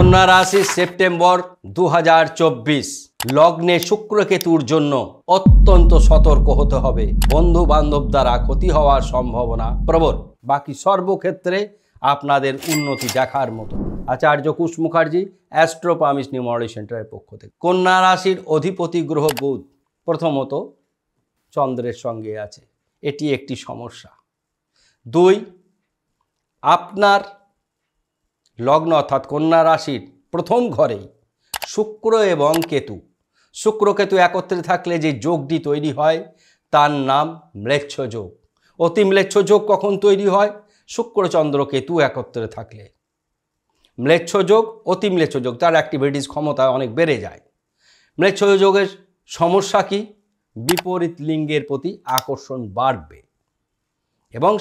কন্যা রাশি সেপ্টেম্বর দু লগ্নে শুক্রকেতুর জন্য অত্যন্ত সতর্ক হতে হবে বন্ধু বান্ধব দ্বারা ক্ষতি হওয়ার সম্ভাবনা প্রবল বাকি সর্বক্ষেত্রে আপনাদের উন্নতি দেখার মতো আচার্য কুশ মুখার্জি অ্যাস্ট্রোপামিস নিউমরি সেন্টারের পক্ষ থেকে কন্যা রাশির অধিপতি গ্রহ বুধ প্রথমত চন্দ্রের সঙ্গে আছে এটি একটি সমস্যা দুই আপনার লগ্ন অর্থাৎ কন্যা রাশির প্রথম ঘরেই শুক্র এবং কেতু শুক্র কেতু একত্রে থাকলে যে যোগটি তৈরি হয় তার নাম ম্লেচ্ছ যোগ অতি ম্লেচ্ছ যোগ কখন তৈরি হয় শুক্রচন্দ্র কেতু একত্রে থাকলে ম্লেচ্ছ যোগ অতি ম্লেচ্ছ যোগ তার অ্যাক্টিভিটিস ক্ষমতা অনেক বেড়ে যায় ম্লেচ্ছ যোগের সমস্যা কি বিপরীত লিঙ্গের প্রতি আকর্ষণ বাড়বে এবং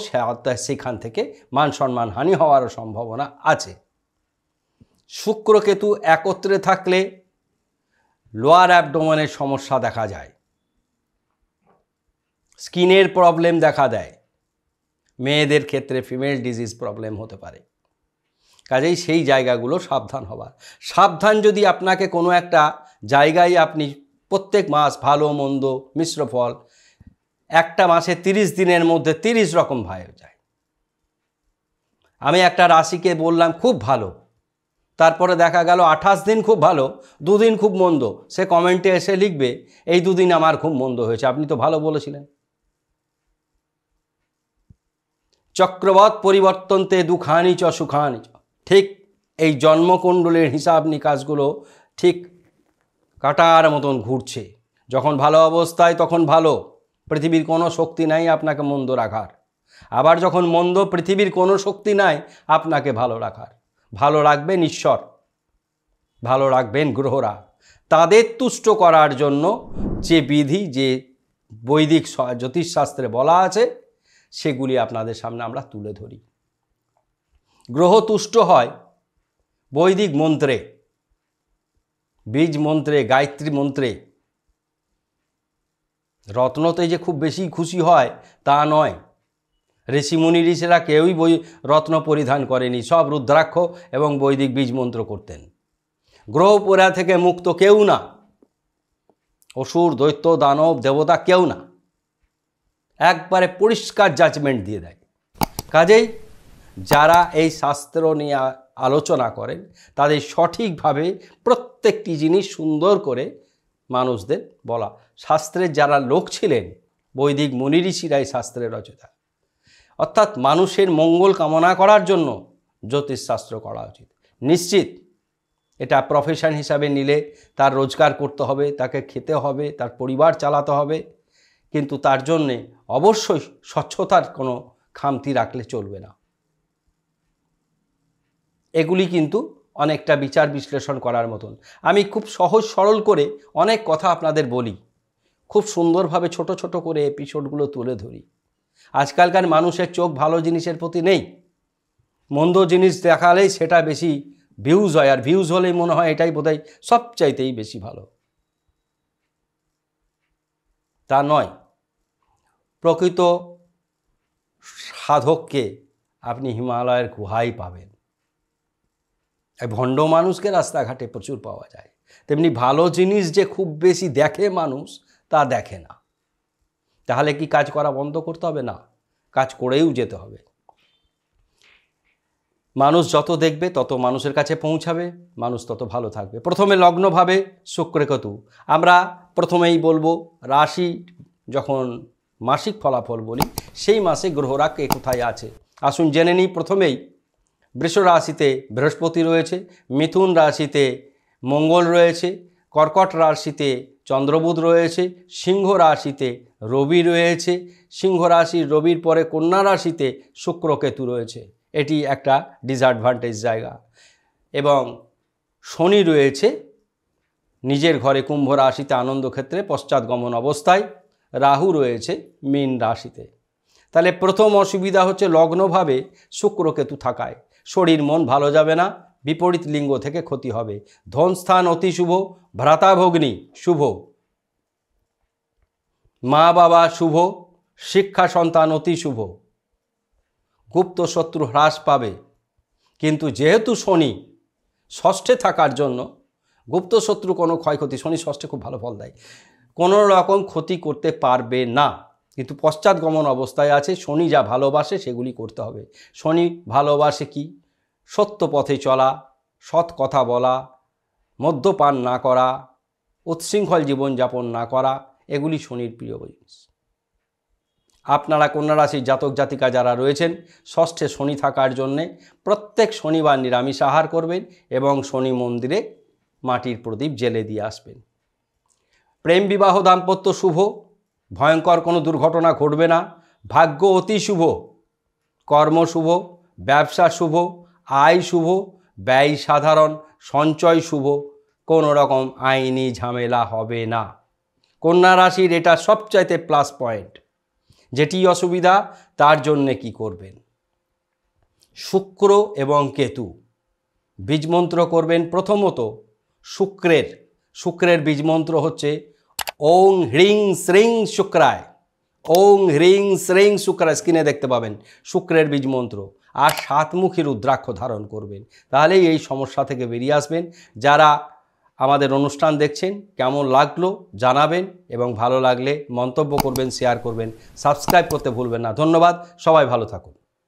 সেখান থেকে মান সম্মান হানি হওয়ারও সম্ভাবনা আছে শুক্রকেতু একত্রে থাকলে লোয়ার অ্যাবডোমানের সমস্যা দেখা যায় স্কিনের প্রবলেম দেখা দেয় মেয়েদের ক্ষেত্রে ফিমেল ডিজিজ প্রবলেম হতে পারে কাজেই সেই জায়গাগুলো সাবধান হবার সাবধান যদি আপনাকে কোনো একটা জায়গায় আপনি প্রত্যেক মাস ভালো মন্দ মিশ্র ফল একটা মাসে ৩০ দিনের মধ্যে ৩০ রকম ভাই যায় আমি একটা রাশিকে বললাম খুব ভালো তারপরে দেখা গেল আঠাশ দিন খুব ভালো দুদিন খুব মন্দ সে কমেন্টে এসে লিখবে এই দুদিন আমার খুব মন্দ হয়েছে আপনি তো ভালো বলেছিলেন চক্রবৎ পরিবর্তনতে দুখানি চ সুখানি চ ঠিক এই জন্মকুণ্ডলীর হিসাব নিকাশগুলো ঠিক কাটার মতন ঘুরছে যখন ভালো অবস্থায় তখন ভালো পৃথিবীর কোনো শক্তি নাই আপনাকে মন্দ রাখার আবার যখন মন্দ পৃথিবীর কোনো শক্তি নাই আপনাকে ভালো রাখার ভালো রাখবেন ঈশ্বর ভালো রাখবেন গ্রহরা তাদের তুষ্ট করার জন্য যে বিধি যে বৈদিক জ্যোতিষশাস্ত্রে বলা আছে সেগুলি আপনাদের সামনে আমরা তুলে ধরি গ্রহ তুষ্ট হয় বৈদিক মন্ত্রে বীজ মন্ত্রে গায়ত্রী মন্ত্রে রত্নতে যে খুব বেশি খুশি হয় তা নয় ঋষি মুনি ঋষিরা কেউই বই রত্ন পরিধান করেনি সব রুদ্রাক্ষ এবং বৈদিক বীজ মন্ত্র করতেন গ্রহ পোড়া থেকে মুক্ত কেউ না অসুর দৈত্য দানব দেবতা কেউ না একবারে পরিষ্কার জাজমেন্ট দিয়ে দেয় কাজেই যারা এই শাস্ত্র নিয়ে আলোচনা করেন তাদের সঠিকভাবে প্রত্যেকটি জিনিস সুন্দর করে মানুষদের বলা শাস্ত্রের যারা লোক ছিলেন বৈদিক মুনি শাস্ত্রের রচনা অর্থাৎ মানুষের মঙ্গল কামনা করার জন্য জ্যোতিষশাস্ত্র করা উচিত নিশ্চিত এটা প্রফেশন হিসাবে নিলে তার রোজগার করতে হবে তাকে খেতে হবে তার পরিবার চালাতে হবে কিন্তু তার জন্যে অবশ্যই স্বচ্ছতার কোনো খামতি রাখলে চলবে না এগুলি কিন্তু অনেকটা বিচার বিশ্লেষণ করার মতন আমি খুব সহজ সরল করে অনেক কথা আপনাদের বলি খুব সুন্দরভাবে ছোট ছোট করে এপিসোডগুলো তুলে ধরি আজকালকার মানুষের চোখ ভালো জিনিসের প্রতি নেই মন্দ জিনিস দেখালেই সেটা বেশি ভিউজ হয় আর ভিউজ হলেই মনে হয় এটাই বোধহয় সবচাইতেই বেশি ভালো তা নয় প্রকৃত সাধককে আপনি হিমালয়ের গুহাই পাবেন ভণ্ড মানুষকে রাস্তাঘাটে প্রচুর পাওয়া যায় তেমনি ভালো জিনিস যে খুব বেশি দেখে মানুষ তা দেখে না তাহলে কি কাজ করা বন্ধ করতে হবে না কাজ করেও যেতে হবে মানুষ যত দেখবে তত মানুষের কাছে পৌঁছাবে মানুষ তত ভালো থাকবে প্রথমে লগ্নভাবে শুক্রকেতু আমরা প্রথমেই বলবো রাশি যখন মাসিক ফলাফল বলি সেই মাসে গ্রহরা কে কোথায় আছে আসুন জেনে নিই প্রথমেই বৃষ রাশিতে বৃহস্পতি রয়েছে মিথুন রাশিতে মঙ্গল রয়েছে কর্কট রাশিতে চন্দ্রবুধ রয়েছে সিংহ রাশিতে রবি রয়েছে সিংহ রাশির রবির পরে কন্যা রাশিতে শুক্রকেতু রয়েছে এটি একটা ডিসঅ্যাডভান্টেজ জায়গা এবং শনি রয়েছে নিজের ঘরে কুম্ভ রাশিতে আনন্দক্ষেত্রে পশ্চাৎগমন অবস্থায় রাহু রয়েছে মীন রাশিতে তাহলে প্রথম অসুবিধা হচ্ছে লগ্নভাবে শুক্রকেতু থাকায় শরীর মন ভালো যাবে না বিপরীত লিঙ্গ থেকে ক্ষতি হবে ধনস্থান অতি শুভ ভ্রাতাভগ্নী শুভ মা বাবা শুভ শিক্ষা সন্তান অতি শুভ গুপ্ত শত্রু হ্রাস পাবে কিন্তু যেহেতু শনি ষষ্ঠে থাকার জন্য গুপ্ত শত্রু কোনো ক্ষয়ক্ষতি শনি ষষ্ঠে খুব ভালো ফল দেয় কোনো রকম ক্ষতি করতে পারবে না কিন্তু পশ্চাৎগমন অবস্থায় আছে শনি যা ভালোবাসে সেগুলি করতে হবে শনি ভালোবাসে কি সত্য পথে চলা সৎ কথা বলা মদ্যপান না করা উচ্ছৃঙ্খল জীবনযাপন না করা এগুলি শনির প্রিয় জিনিস আপনারা কন্যা রাশির জাতক জাতিকা যারা রয়েছেন ষষ্ঠে শনি থাকার জন্যে প্রত্যেক শনিবার নিরামিষ আহার করবেন এবং শনি মন্দিরে মাটির প্রদীপ জেলে দিয়ে আসবেন প্রেম বিবাহ দাম্পত্য শুভ ভয়ঙ্কর কোনো দুর্ঘটনা ঘটবে না ভাগ্য অতি শুভ কর্ম শুভ ব্যবসা শুভ আয় শুভ ব্যয় সাধারণ সঞ্চয় শুভ কোনো রকম আইনি ঝামেলা হবে না কন্যা রাশির এটা সবচাইতে প্লাস পয়েন্ট যেটি অসুবিধা তার জন্যে কি করবেন শুক্র এবং কেতু বীজমন্ত্র করবেন প্রথমত শুক্রের শুক্রের বীজমন্ত্র হচ্ছে ওং হ্রিং শ্রিং শুক্রায় ওং হ্রিং শ্রিং শুক্রায় স্ক্রিনে দেখতে পাবেন শুক্রের বীজমন্ত্র আর সাতমুখী রুদ্রাক্ষ ধারণ করবেন তাহলেই এই সমস্যা থেকে বেরিয়ে আসবেন যারা আমাদের অনুষ্ঠান দেখছেন কেমন লাগলো জানাবেন এবং ভালো লাগলে মন্তব্য করবেন শেয়ার করবেন সাবস্ক্রাইব করতে ভুলবেন না ধন্যবাদ সবাই ভালো থাকুন